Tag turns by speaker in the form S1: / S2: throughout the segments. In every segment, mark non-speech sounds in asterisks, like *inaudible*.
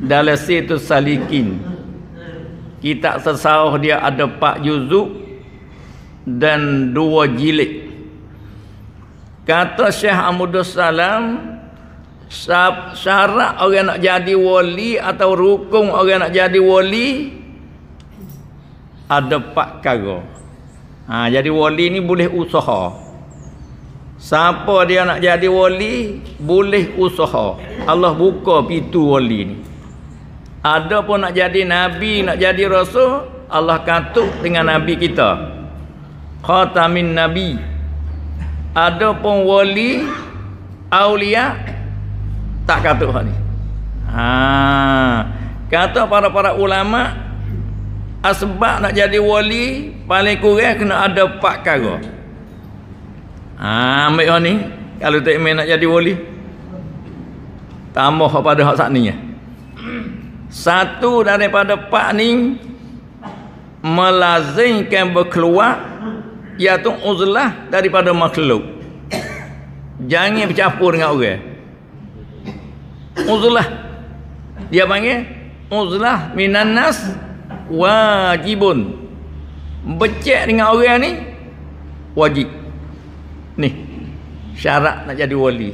S1: dalasi tu salikin Kita tasawuf dia ada Pak juzuk dan 2 jilid kata Syekh Amudus Salam syarat orang nak jadi wali atau rukun orang nak jadi wali ada Pak Kago. ha, jadi wali ni boleh usaha Siapa dia nak jadi wali Boleh usaha Allah buka pintu wali ni ada pun nak jadi Nabi, nak jadi Rasul Allah katuk dengan Nabi kita Khatamin Nabi Ada pun wali Aulia Tak katuk ni ha. Kata para-para ulama Asbab nak jadi wali Paling kurang kena ada empat kara ha, Ambil ni Kalau tak main nak jadi wali Tambah pada hak saat ni ya satu daripada pak ni melazimkan berkeluar iaitu uzlah daripada makhluk jangan bercampur dengan orang uzlah dia panggil uzlah minan nas wajibun becek dengan orang ni wajib ni syarat nak jadi wali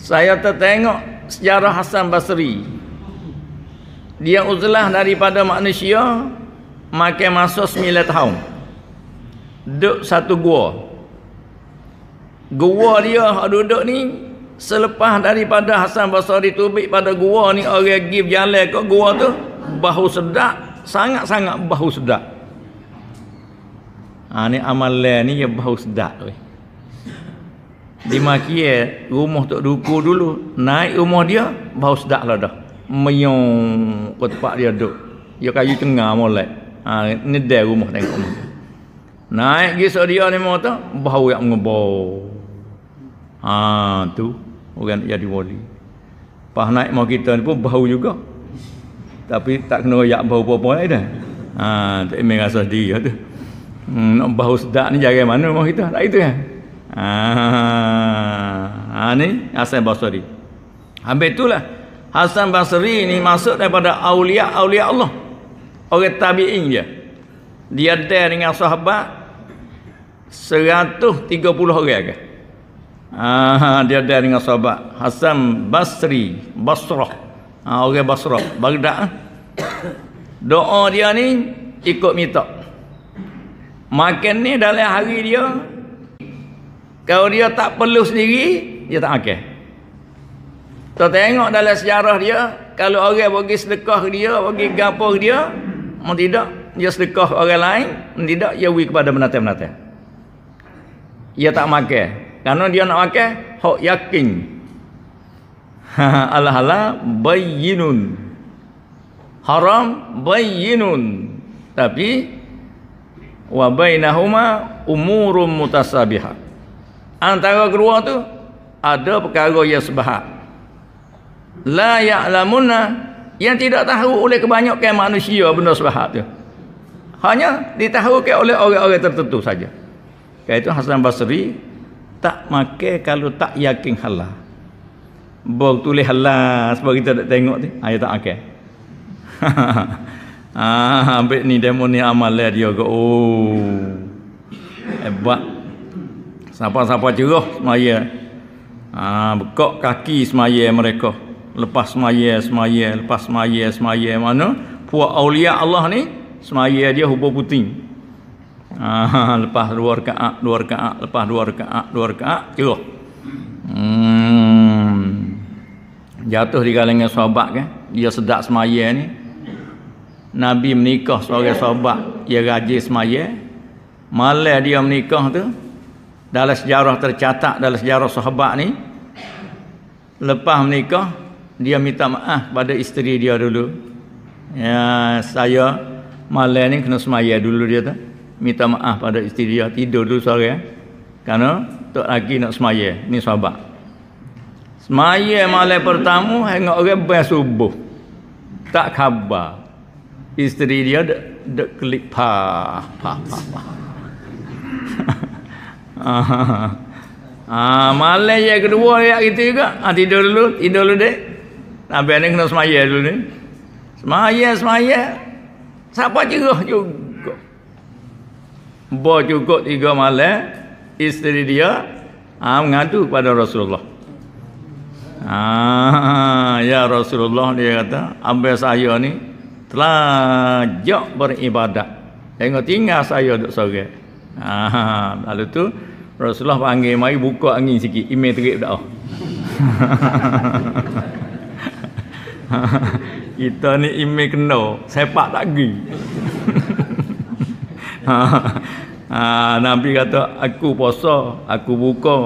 S1: saya tertengok sejarah Hasan Basri dia uzlah daripada manusia makan masa 9 tahun duduk satu gua gua dia hak duduk ni selepas daripada Hasan Basri tubik pada gua ni orang give jalan ke gua tu bahu sedak sangat-sangat bahu sedak ha, ni amal ni ya bahu sedak tu di makie, eh, rumah tok duku dulu naik rumah dia bahu sedak lah dah meyong ke tempat dia duduk. Dia kayu tengah molek. Ha, ni dia rumah tengok mana. Naik pergi so dia ni mata, bau yang mengebau. Ha, tu orang jadi wali. Pas naik mau kita ni pun bau juga. Tapi tak kena yak bau apa-apa lagi dah. Ha, tak ingin rasa dia lah tu. Hmm, nak bau sedak ni jarang mana mau kita. Tak itu kan? Ha, ha, ha ni asal bau sorry. Habis itulah. lah. Hasan Basri ni masuk daripada aulia aulia Allah. Orang tabi'in dia. Dia ada dengan sahabat 130 orang ke. Ah dia ada dengan sahabat Hasan Basri, Basrah. Ha, orang Basrah, Baghdad. Ha? Doa dia ni ikut minta. Makan ni dalam hari dia kalau dia tak perlu sendiri, dia tak makan. Okay. Kita tengok dalam sejarah dia, kalau orang bagi sedekah dia, bagi gapo dia, mau tidak dia sedekah orang lain, mau tidak dia wui kepada menatang-menatang. Dia tak makan. Karena dia nak makan, hok yakin. *laughs* Alahala bayinun, Haram bayinun. Tapi wa bainahuma umurum mutasabihah. Antara kedua tu ada perkara yang sebahagian la ya'lamuna yang tidak tahu oleh kebanyakan manusia benda sebahagian tu hanya ditahukan oleh orang-orang tertentu saja itu Hasan Basri tak makai kalau tak yakin halah. bol tulis halal sebab kita ah, tak tengok tu ayat tak akan ah ambil ni demo ni amal dia ke oh hebat eh, siapa-siapa ceroh semaya ah bekok kaki semaya mereka lepas semaya semaya lepas semaya semaya mana puak aulia Allah ni semaya dia hubung puting ah, *laughs* lepas dua rekaat dua rekaat lepas dua rekaat dua rekaat kira hmm. jatuh di kalangan sahabat kan dia sedak semaya ni Nabi menikah seorang sahabat dia rajin semaya malah dia menikah tu dalam sejarah tercatat dalam sejarah sahabat ni lepas menikah dia minta maaf pada isteri dia dulu ya saya malam ni kena semaya dulu dia tu minta maaf pada isteri dia tidur dulu sore eh. kerana tak lagi nak semaya ni sahabat semaya malam pertama hingga orang bas subuh tak khabar isteri dia dek de klik pa pa pa, pa. Ah, *laughs* ah, malam yang kedua ya itu juga. Ah, tidur dulu, tidur dulu dek. Nabi ini kena semaya dulu ni. Semaya, semaya. Siapa jeruh juga. Bo cukup tiga malam. Isteri dia. Ha, mengadu kepada Rasulullah. Ha, ya Rasulullah dia kata. Ambil saya ni. Telah beribadah. Tengok tinggal saya duduk sore. Ha, lalu tu. Rasulullah panggil. Mari buka angin sikit. Imeh terik tak. Oh. *laughs* *laughs* kita ni ime kena sepak tak pergi *laughs* ha. ha, Nabi kata aku puasa aku buka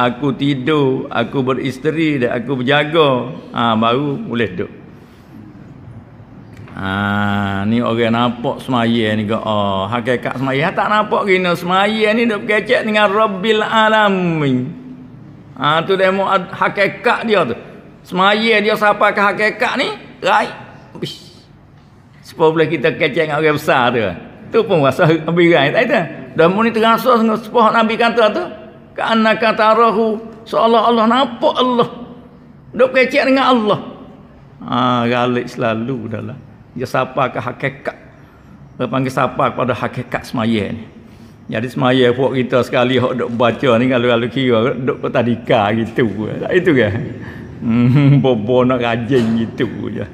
S1: aku tidur aku beristeri dan aku berjaga ha, baru boleh duduk ha, ni orang nampak semaya ni ke? oh, hakikat semaya tak nampak kena semaya ni duduk kecek dengan Rabbil Alamin ha, tu demo hakikat dia tu Semaya dia sampai ke hakikat ni, raih. Right. Sebab boleh kita kecek dengan orang besar tu. Tu pun rasa lebih raih. Tak itu. Dan pun ni terasa dengan sebuah Nabi kata tu. Karena kata rahu. seolah Allah nampak Allah. Duk kecek dengan Allah. Ha, galik selalu dalam. Dia sampai ke hakikat. Dia panggil sampai kepada hakikat semaya ni. Jadi semaya buat kita sekali. Hak duk baca ni. Kalau-kalau kira. dok petadika gitu. Tak itu ke? Kan? Hmm, *laughs* bobo nak rajin gitu je.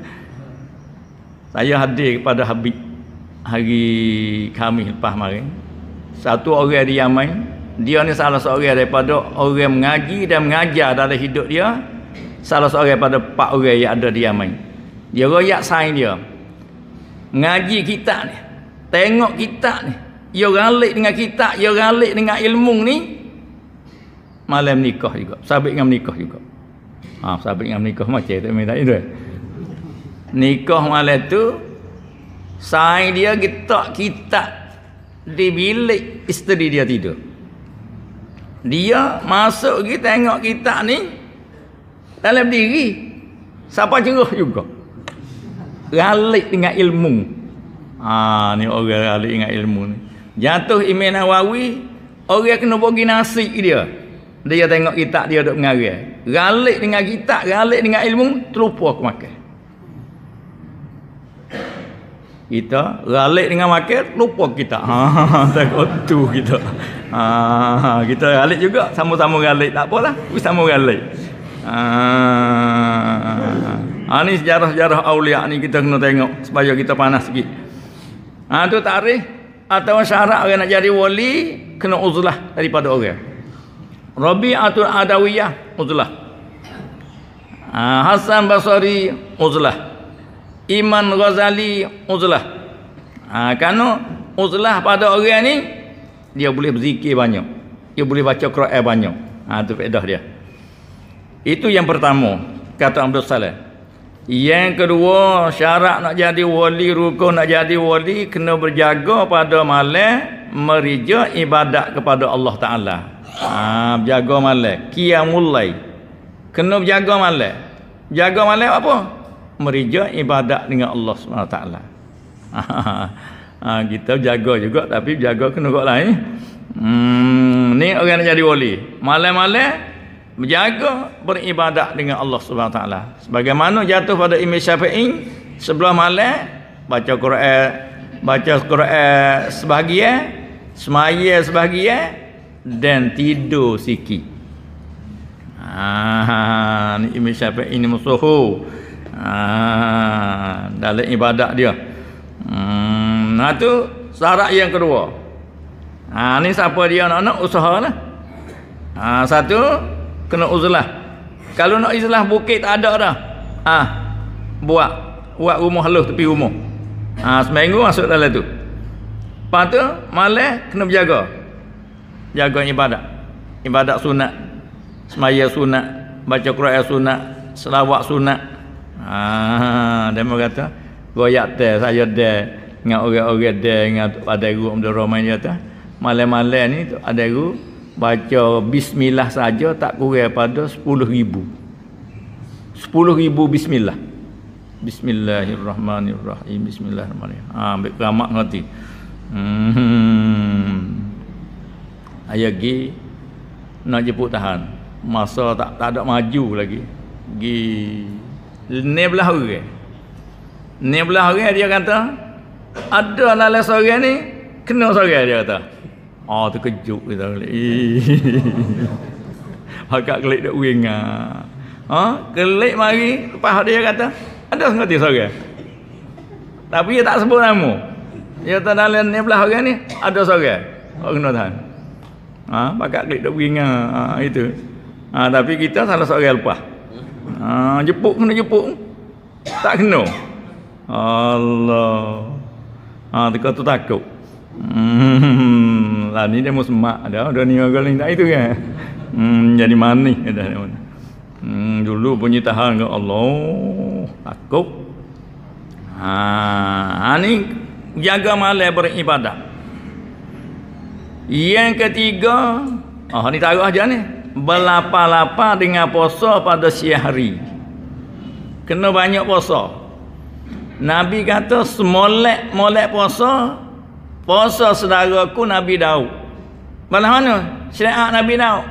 S1: Saya hadir kepada Habib hari Khamis lepas kemarin. Satu orang di Yaman, dia ni salah seorang daripada orang mengaji dan mengajar dalam hidup dia. Salah seorang daripada empat orang yang ada di Yaman. Dia royak sign dia. Mengaji kita ni. Tengok kita ni. Dia ralik dengan kita, dia ralik dengan ilmu ni. Malam nikah juga. Sabit dengan nikah juga. Ha, sahabat yang menikah macam tak minta itu. Nikah malah tu sai dia getak kita di bilik isteri dia tidur. Dia masuk pergi tengok kita ni dalam diri siapa cerah juga. Ralik dengan ilmu. Ha ni orang ralik dengan ilmu ni. Jatuh Imam Nawawi orang kena bagi nasi dia. Dia tengok kita dia duk mengarang. Galik dengan kita, galik dengan ilmu terlupa aku makan. Kita galik dengan makan lupa kita. Ha *laughs* takut tu kita. Ha kita galik juga sama-sama galik tak apalah. Kita sama ralik. Ha. ha ni sejarah-sejarah aulia ni kita kena tengok supaya kita panas sikit. Ha tu tarikh atau syarat orang nak jadi wali kena uzlah daripada orang. Rabi'atul Adawiyah uzlah. Ah, Hasan Basri uzlah. Iman Ghazali uzlah. Ah ha, kerana uzlah pada orang ni dia boleh berzikir banyak. Dia boleh baca Quran banyak. Ha, ah, itu faedah dia. Itu yang pertama kata Abdul Saleh. Yang kedua, syarat nak jadi wali rukun nak jadi wali kena berjaga pada malam merija ibadat kepada Allah Ta'ala ha, berjaga kia mulai kena berjaga malam berjaga malam apa? merija ibadat dengan Allah SWT ha, *laughs* ha, kita berjaga juga tapi berjaga kena buat lain eh? hmm, ni orang nak jadi wali malam-malam berjaga beribadat dengan Allah SWT sebagaimana jatuh pada imej syafi'in sebelum malam baca Quran baca Quran sebahagian semaya sebahagian eh? dan tidur sikit ah ini imam syafi'i ini musuhu ah dalam ibadat dia hmm nah tu syarat yang kedua ah ni siapa dia nak nak usaha lah ah satu kena uzlah kalau nak uzlah bukit tak ada dah ah buat buat rumah lu lah tepi rumah ah seminggu masuk dalam tu pada malam kena berjaga jaga ibadat ibadat sunat semaya sunat baca Quran sunat selawat sunat ha dia mau kata goyak teh saya deh dengan orang-orang deh dengan ada guru Abdul Rahman dia kata malam-malam ni ada guru baca bismillah saja tak kurang pada 10 ribu 10 ribu bismillah bismillahirrahmanirrahim bismillahirrahmanirrahim ha ambil keramat ngerti Hmm. Ayah gi nak jemput tahan. Masa tak tak ada maju lagi. Gi ni belah orang. Ni belah orang dia kata, ada lalai seorang ni kena seorang dia kata. Oh terkejut kita balik. *laughs* Hakak kelik dak wing ah. Ha, kelik mari lepas dia kata, ada sengati seorang. Tapi dia tak sebut nama. Ya tuan dalam ni belah orang ni ada seorang. Orang oh, kena tahan. Ha, pakak klik dok ringa ha, itu. Ha, tapi kita salah seorang lepas. Ha, jepuk kena jepuk. Tak kena. Allah. Ha, tu tu takut. Hmm, lah ni dia musmak dah. ada ni orang lain tak itu kan. Hmm, jadi manis ni? Hmm, dulu bunyi tahan ke Allah. Takut. Ha, ha ni jaga malam beribadah. Yang ketiga, ah oh, ni taruh aja ni. Belapa-lapa dengan puasa pada siang hari. Kena banyak puasa. Nabi kata semolek molek puasa, puasa saudaraku Nabi Daud. Mana mana? Syariat Nabi Daud.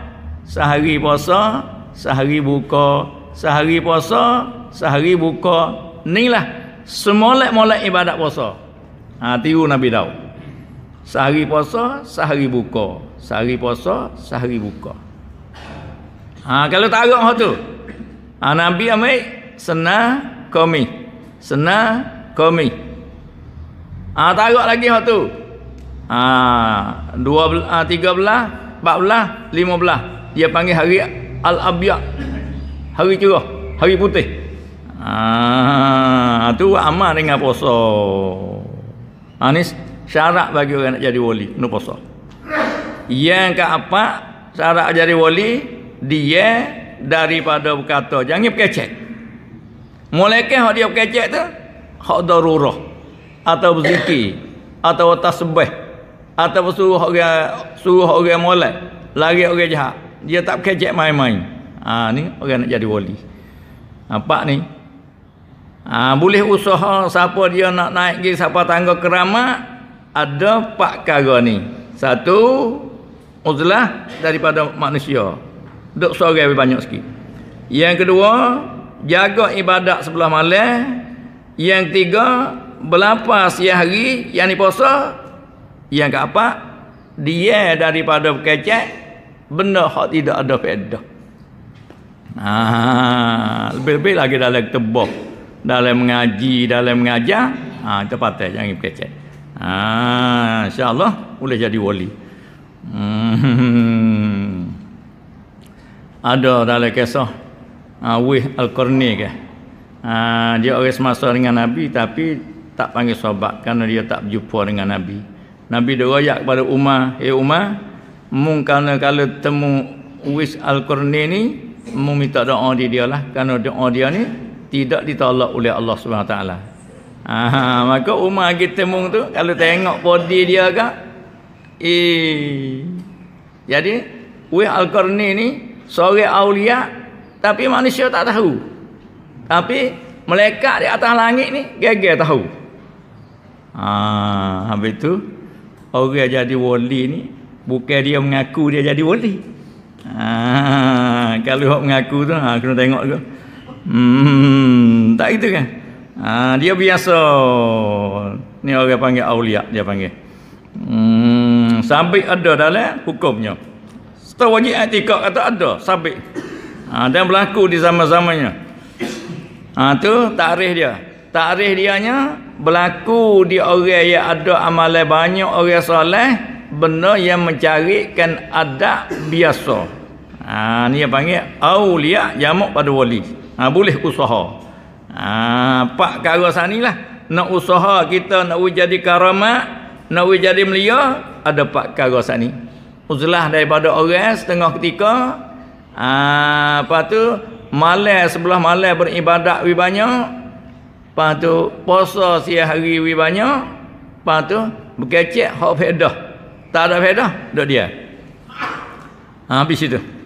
S1: Sehari puasa, sehari buka, sehari puasa, sehari buka. lah semolek-molek ibadat puasa. Ha, tiru Nabi Daud. Sehari puasa, sehari buka. Sehari puasa, sehari buka. Ha, kalau tak agak tu. Ha, Nabi ambil sena komi. sena komi. Ha, tak agak lagi hak tu. Ha, dua, ha, tiga belah, empat belah, lima belah. Dia panggil hari Al-Abiyak. Hari cerah, hari putih. Ha, tu amal dengan puasa. Ha ni syarat bagi orang nak jadi wali, kena puasa. Yang ke apa syarat jadi wali dia daripada berkata jangan berkecek. Mulakan hak dia berkecek tu hak darurah atau berzikir atau tasbih atau suruh orang suruh orang molat lari orang jahat dia tak kecek main-main ha ni orang nak jadi wali nampak ni Ha, boleh usaha siapa dia nak naik ke siapa tangga keramat ada empat perkara ni. Satu uzlah daripada manusia. Duk sorang lebih banyak sikit. Yang kedua, jaga ibadat sebelah malam. Yang ketiga, berapa sehari yang puasa. Yang keempat, dia daripada kecek benda hak tidak ada faedah. Ha, lebih-lebih lagi dalam tebok dalam mengaji dalam mengajar ha itu patah jangan berkecek ha insyaallah boleh jadi wali hmm. ada dalam kisah ha, Wih Al-Qarni ke ha, dia orang semasa dengan Nabi tapi tak panggil sobat kerana dia tak berjumpa dengan Nabi Nabi dia raya kepada Umar hey eh Umar mung kerana kalau temu Wih Al-Qarni ni mung minta doa di dia lah kerana doa dia ni tidak ditolak oleh Allah Subhanahu taala. Ha maka Umar pergi temung tu kalau tengok body dia ke eh jadi Uih Al-Qarni ni sore aulia tapi manusia tak tahu. Tapi malaikat di atas langit ni gagal tahu. Ha habis tu orang jadi wali ni bukan dia mengaku dia jadi wali. Ha kalau hok mengaku tu ha kena tengok juga. Hmm, tak gitu kan? Ha, dia biasa. Ni orang panggil awliya dia panggil. Hmm, sabit ada dalam hukumnya. Setahu wajib etika kata ada sabit. Ha, dan berlaku di zaman-zamannya. Ha, tu tarikh dia. Tarikh dianya berlaku di orang yang ada amalan banyak orang soleh benda yang mencarikan adab biasa. Ha, ni yang panggil awliya jamuk pada wali ha, boleh usaha. Ha, pak kara sana lah. Nak usaha kita, nak jadi karamat, nak jadi melia, ada pak kara sana. Uzlah daripada orang setengah ketika, ha, apa tu, malai sebelah malai beribadat lebih banyak, apa tu, puasa siah hari lebih banyak, apa tu, berkecek, hak fedah. Tak ada fedah, duduk dia. Ha, Habis itu.